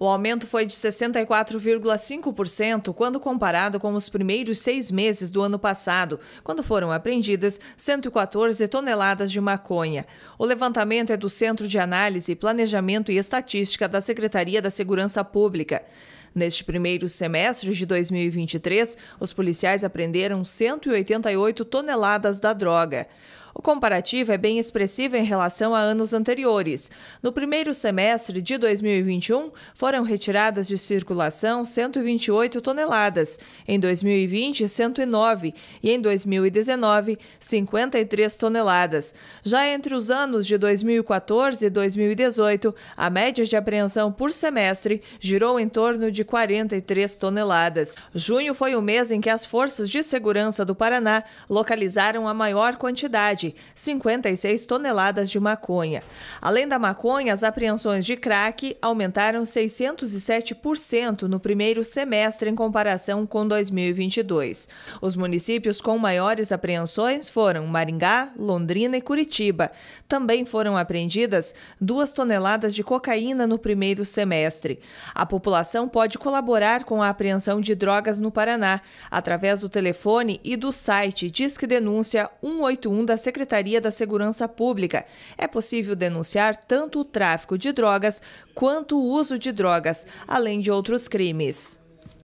O aumento foi de 64,5% quando comparado com os primeiros seis meses do ano passado, quando foram apreendidas 114 toneladas de maconha. O levantamento é do Centro de Análise, Planejamento e Estatística da Secretaria da Segurança Pública. Neste primeiro semestre de 2023, os policiais apreenderam 188 toneladas da droga. O comparativo é bem expressivo em relação a anos anteriores. No primeiro semestre de 2021, foram retiradas de circulação 128 toneladas, em 2020, 109 e em 2019, 53 toneladas. Já entre os anos de 2014 e 2018, a média de apreensão por semestre girou em torno de 43 toneladas. Junho foi o mês em que as forças de segurança do Paraná localizaram a maior quantidade 56 toneladas de maconha. Além da maconha, as apreensões de crack aumentaram 607% no primeiro semestre em comparação com 2022. Os municípios com maiores apreensões foram Maringá, Londrina e Curitiba. Também foram apreendidas 2 toneladas de cocaína no primeiro semestre. A população pode colaborar com a apreensão de drogas no Paraná através do telefone e do site Disque Denúncia 181 da Secretaria Secretaria da Segurança Pública. É possível denunciar tanto o tráfico de drogas quanto o uso de drogas, além de outros crimes.